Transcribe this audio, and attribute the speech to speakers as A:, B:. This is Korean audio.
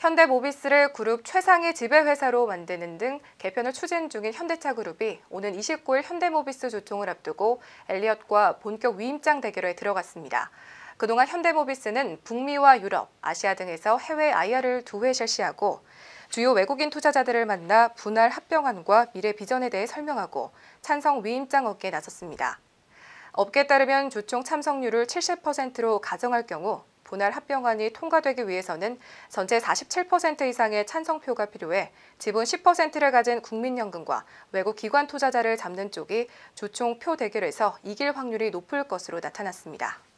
A: 현대모비스를 그룹 최상의 지배회사로 만드는 등 개편을 추진 중인 현대차그룹이 오는 29일 현대모비스 조총을 앞두고 엘리엇과 본격 위임장 대결에 들어갔습니다. 그동안 현대모비스는 북미와 유럽, 아시아 등에서 해외 IR을 두 회 실시하고 주요 외국인 투자자들을 만나 분할 합병안과 미래 비전에 대해 설명하고 찬성 위임장 얻기에 나섰습니다. 업계에 따르면 조총 참석률을 70%로 가정할 경우 본할 합병안이 통과되기 위해서는 전체 47% 이상의 찬성표가 필요해 지분 10%를 가진 국민연금과 외국 기관 투자자를 잡는 쪽이 조총 표 대결에서 이길 확률이 높을 것으로 나타났습니다.